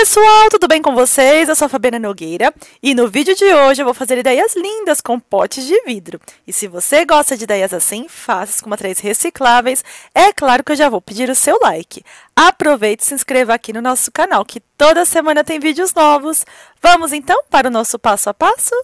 pessoal, tudo bem com vocês? Eu sou a Fabiana Nogueira e no vídeo de hoje eu vou fazer ideias lindas com potes de vidro. E se você gosta de ideias assim, fáceis, com materiais recicláveis, é claro que eu já vou pedir o seu like. Aproveite e se inscreva aqui no nosso canal, que toda semana tem vídeos novos. Vamos então para o nosso passo a passo?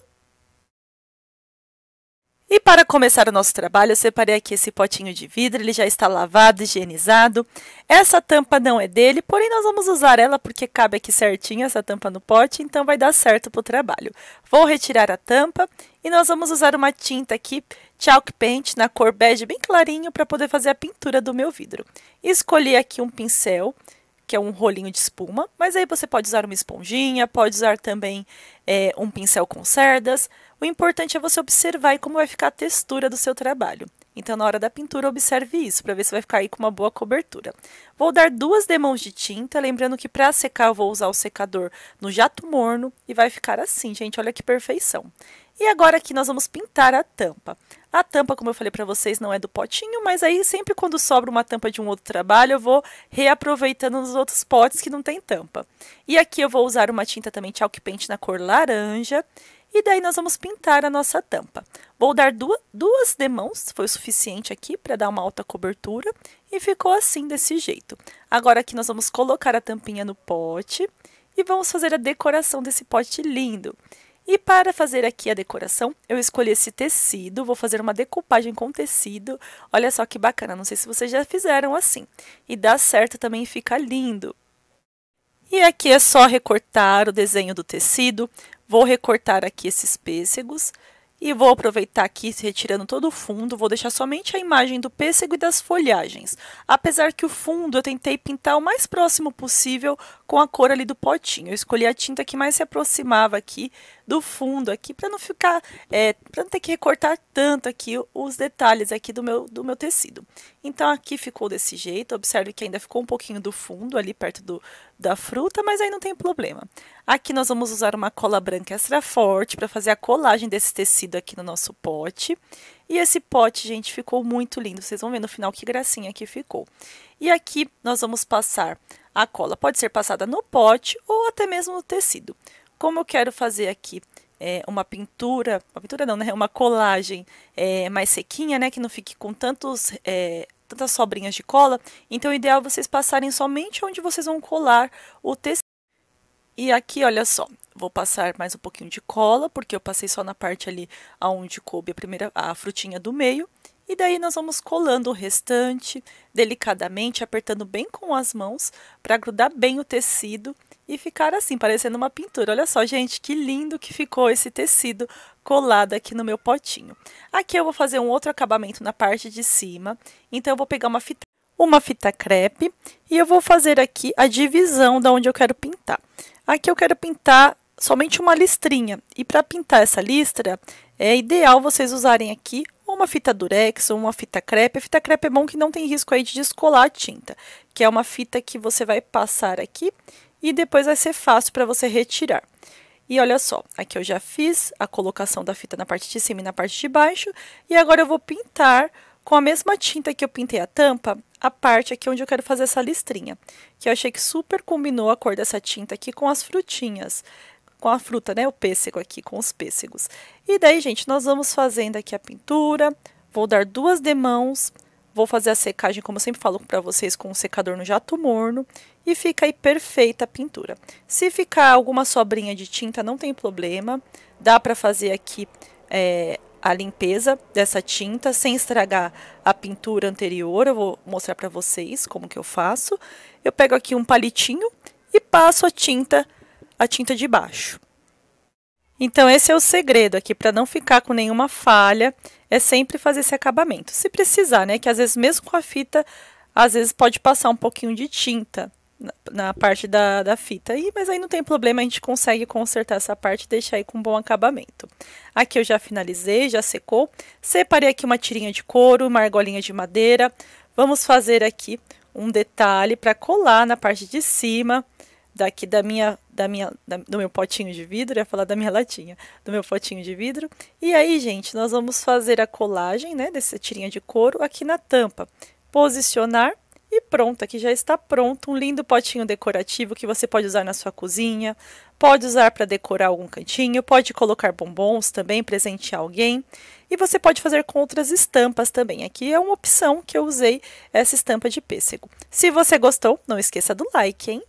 E para começar o nosso trabalho, eu separei aqui esse potinho de vidro, ele já está lavado, higienizado. Essa tampa não é dele, porém nós vamos usar ela porque cabe aqui certinho essa tampa no pote, então vai dar certo para o trabalho. Vou retirar a tampa e nós vamos usar uma tinta aqui, chalk paint, na cor bege bem clarinho, para poder fazer a pintura do meu vidro. Escolhi aqui um pincel, que é um rolinho de espuma, mas aí você pode usar uma esponjinha, pode usar também é, um pincel com cerdas, o importante é você observar como vai ficar a textura do seu trabalho. Então, na hora da pintura, observe isso para ver se vai ficar aí com uma boa cobertura. Vou dar duas demãos de tinta, lembrando que para secar eu vou usar o secador no jato morno e vai ficar assim, gente, olha que perfeição. E agora aqui nós vamos pintar a tampa. A tampa, como eu falei para vocês, não é do potinho, mas aí sempre quando sobra uma tampa de um outro trabalho, eu vou reaproveitando nos outros potes que não tem tampa. E aqui eu vou usar uma tinta também chalk paint na cor laranja e daí nós vamos pintar a nossa tampa. Vou dar duas, duas demãos, foi o suficiente aqui para dar uma alta cobertura. E ficou assim, desse jeito. Agora aqui nós vamos colocar a tampinha no pote e vamos fazer a decoração desse pote lindo. E para fazer aqui a decoração, eu escolhi esse tecido, vou fazer uma decupagem com tecido. Olha só que bacana, não sei se vocês já fizeram assim. E dá certo também, fica lindo. E aqui é só recortar o desenho do tecido. Vou recortar aqui esses pêssegos e vou aproveitar aqui, retirando todo o fundo, vou deixar somente a imagem do pêssego e das folhagens. Apesar que o fundo eu tentei pintar o mais próximo possível com a cor ali do potinho. Eu escolhi a tinta que mais se aproximava aqui do fundo aqui para não ficar, é, para não ter que recortar tanto aqui os detalhes aqui do meu, do meu tecido. Então aqui ficou desse jeito, observe que ainda ficou um pouquinho do fundo ali perto do, da fruta, mas aí não tem problema. Aqui nós vamos usar uma cola branca extra forte para fazer a colagem desse tecido aqui no nosso pote. E esse pote, gente, ficou muito lindo. Vocês vão ver no final que gracinha que ficou. E aqui nós vamos passar a cola. Pode ser passada no pote ou até mesmo no tecido como eu quero fazer aqui é, uma pintura, uma pintura não, né? Uma colagem é, mais sequinha, né? Que não fique com tantos, é, tantas sobrinhas de cola. Então, o ideal é vocês passarem somente onde vocês vão colar o tecido. E aqui, olha só, vou passar mais um pouquinho de cola, porque eu passei só na parte ali aonde coube a primeira a frutinha do meio. E daí nós vamos colando o restante delicadamente, apertando bem com as mãos para grudar bem o tecido e ficar assim, parecendo uma pintura. Olha só, gente, que lindo que ficou esse tecido colado aqui no meu potinho. Aqui eu vou fazer um outro acabamento na parte de cima, então eu vou pegar uma fita, uma fita crepe e eu vou fazer aqui a divisão da onde eu quero pintar. Aqui eu quero pintar somente uma listrinha, e para pintar essa listra, é ideal vocês usarem aqui uma fita durex ou uma fita crepe. A fita crepe é bom que não tem risco aí de descolar a tinta, que é uma fita que você vai passar aqui e depois vai ser fácil para você retirar. E olha só, aqui eu já fiz a colocação da fita na parte de cima e na parte de baixo, e agora eu vou pintar com a mesma tinta que eu pintei a tampa, a parte aqui onde eu quero fazer essa listrinha, que eu achei que super combinou a cor dessa tinta aqui com as frutinhas, com a fruta, né, o pêssego aqui, com os pêssegos. E daí, gente, nós vamos fazendo aqui a pintura, vou dar duas demãos, Vou fazer a secagem, como sempre falo para vocês, com o um secador no jato morno. E fica aí perfeita a pintura. Se ficar alguma sobrinha de tinta, não tem problema. Dá para fazer aqui é, a limpeza dessa tinta, sem estragar a pintura anterior. Eu vou mostrar para vocês como que eu faço. Eu pego aqui um palitinho e passo a tinta, a tinta de baixo. Então, esse é o segredo aqui, para não ficar com nenhuma falha é sempre fazer esse acabamento. Se precisar, né? Que às vezes, mesmo com a fita, às vezes pode passar um pouquinho de tinta na, na parte da, da fita. E, mas aí não tem problema, a gente consegue consertar essa parte e deixar aí com um bom acabamento. Aqui eu já finalizei, já secou. Separei aqui uma tirinha de couro, uma argolinha de madeira. Vamos fazer aqui um detalhe para colar na parte de cima daqui da minha, da minha, da, do meu potinho de vidro, ia falar da minha latinha, do meu potinho de vidro. E aí, gente, nós vamos fazer a colagem, né, dessa tirinha de couro aqui na tampa. Posicionar e pronto, aqui já está pronto um lindo potinho decorativo que você pode usar na sua cozinha, pode usar para decorar algum cantinho, pode colocar bombons também, presentear alguém. E você pode fazer com outras estampas também. Aqui é uma opção que eu usei essa estampa de pêssego. Se você gostou, não esqueça do like, hein?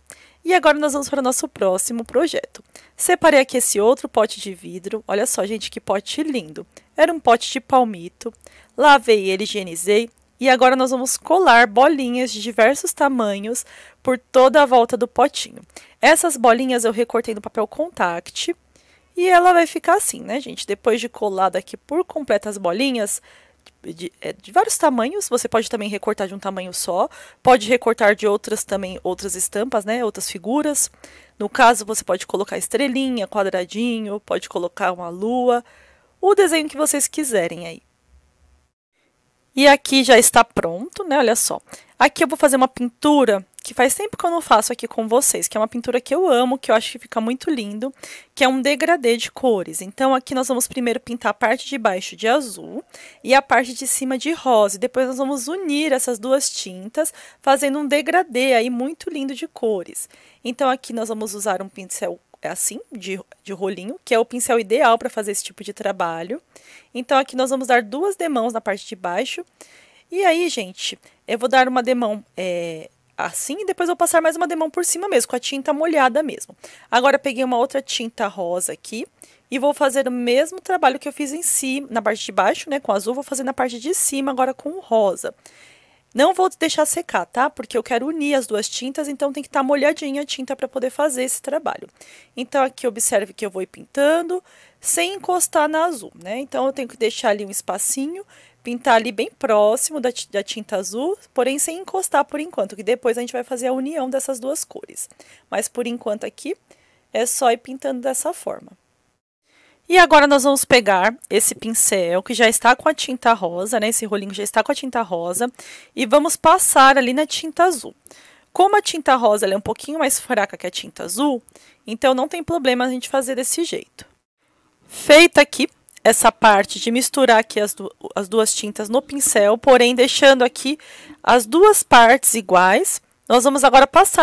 E agora nós vamos para o nosso próximo projeto. Separei aqui esse outro pote de vidro. Olha só, gente, que pote lindo. Era um pote de palmito. Lavei ele, higienizei. E agora nós vamos colar bolinhas de diversos tamanhos por toda a volta do potinho. Essas bolinhas eu recortei no papel contact. E ela vai ficar assim, né, gente? Depois de colada aqui por completo as bolinhas, de, é, de, vários tamanhos. Você pode também recortar de um tamanho só, pode recortar de outras também, outras estampas, né? Outras figuras. No caso, você pode colocar estrelinha, quadradinho, pode colocar uma lua, o desenho que vocês quiserem aí. E aqui já está pronto, né? Olha só. Aqui eu vou fazer uma pintura que faz tempo que eu não faço aqui com vocês, que é uma pintura que eu amo, que eu acho que fica muito lindo, que é um degradê de cores. Então, aqui nós vamos primeiro pintar a parte de baixo de azul e a parte de cima de rosa. E depois nós vamos unir essas duas tintas, fazendo um degradê aí muito lindo de cores. Então, aqui nós vamos usar um pincel é assim, de, de rolinho, que é o pincel ideal para fazer esse tipo de trabalho. Então, aqui nós vamos dar duas demãos na parte de baixo. E aí, gente, eu vou dar uma demão... É, assim e depois vou passar mais uma demão por cima mesmo, com a tinta molhada mesmo. Agora peguei uma outra tinta rosa aqui e vou fazer o mesmo trabalho que eu fiz em cima, na parte de baixo, né, com azul, vou fazer na parte de cima agora com rosa. Não vou deixar secar, tá? Porque eu quero unir as duas tintas, então tem que estar tá molhadinha a tinta para poder fazer esse trabalho. Então, aqui observe que eu vou ir pintando sem encostar na azul, né? Então, eu tenho que deixar ali um espacinho pintar ali bem próximo da, da tinta azul, porém sem encostar por enquanto, que depois a gente vai fazer a união dessas duas cores. Mas por enquanto aqui é só ir pintando dessa forma. E agora nós vamos pegar esse pincel que já está com a tinta rosa, né? Esse rolinho já está com a tinta rosa e vamos passar ali na tinta azul. Como a tinta rosa é um pouquinho mais fraca que a tinta azul, então não tem problema a gente fazer desse jeito. Feita aqui essa parte de misturar aqui as, du as duas tintas no pincel, porém deixando aqui as duas partes iguais. Nós vamos agora passar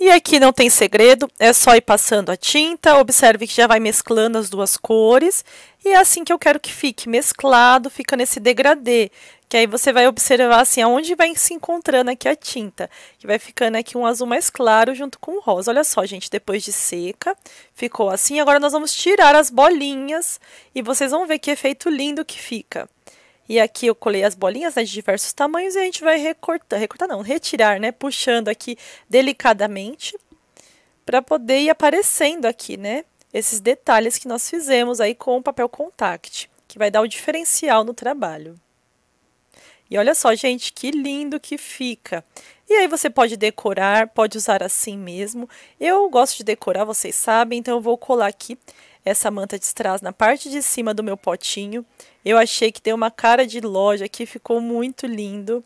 e aqui não tem segredo, é só ir passando a tinta, observe que já vai mesclando as duas cores, e é assim que eu quero que fique, mesclado, fica nesse degradê, que aí você vai observar assim, aonde vai se encontrando aqui a tinta, que vai ficando aqui um azul mais claro junto com o rosa. Olha só, gente, depois de seca, ficou assim, agora nós vamos tirar as bolinhas, e vocês vão ver que efeito lindo que fica. E aqui eu colei as bolinhas né, de diversos tamanhos e a gente vai recortar, recortar não, retirar, né? Puxando aqui delicadamente para poder ir aparecendo aqui, né? Esses detalhes que nós fizemos aí com o papel contact, que vai dar o diferencial no trabalho. E olha só, gente, que lindo que fica. E aí você pode decorar, pode usar assim mesmo. Eu gosto de decorar, vocês sabem, então eu vou colar aqui essa manta de strass na parte de cima do meu potinho. Eu achei que deu uma cara de loja que ficou muito lindo.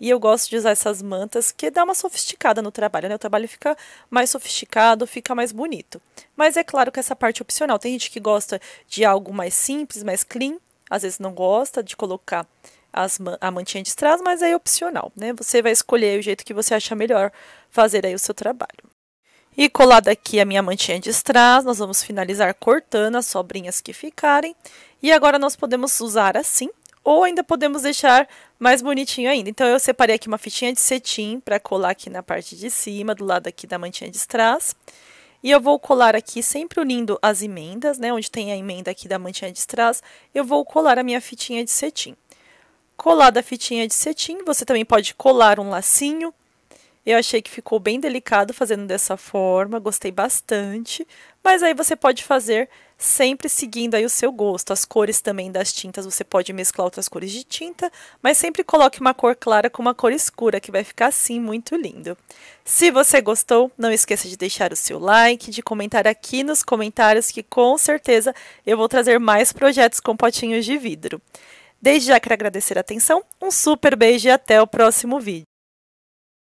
E eu gosto de usar essas mantas, que dá uma sofisticada no trabalho, né? O trabalho fica mais sofisticado, fica mais bonito. Mas é claro que essa parte é opcional. Tem gente que gosta de algo mais simples, mais clean. Às vezes não gosta de colocar as, a mantinha de strass, mas é opcional, né? Você vai escolher o jeito que você acha melhor fazer aí o seu trabalho. E colada aqui a minha mantinha de strass, nós vamos finalizar cortando as sobrinhas que ficarem. E agora nós podemos usar assim, ou ainda podemos deixar mais bonitinho ainda. Então, eu separei aqui uma fitinha de cetim para colar aqui na parte de cima, do lado aqui da mantinha de strass. E eu vou colar aqui, sempre unindo as emendas, né? Onde tem a emenda aqui da mantinha de strass, eu vou colar a minha fitinha de cetim. Colada a fitinha de cetim, você também pode colar um lacinho, eu achei que ficou bem delicado fazendo dessa forma, gostei bastante. Mas aí você pode fazer sempre seguindo aí o seu gosto. As cores também das tintas, você pode mesclar outras cores de tinta, mas sempre coloque uma cor clara com uma cor escura, que vai ficar assim muito lindo. Se você gostou, não esqueça de deixar o seu like, de comentar aqui nos comentários, que com certeza eu vou trazer mais projetos com potinhos de vidro. Desde já quero agradecer a atenção, um super beijo e até o próximo vídeo.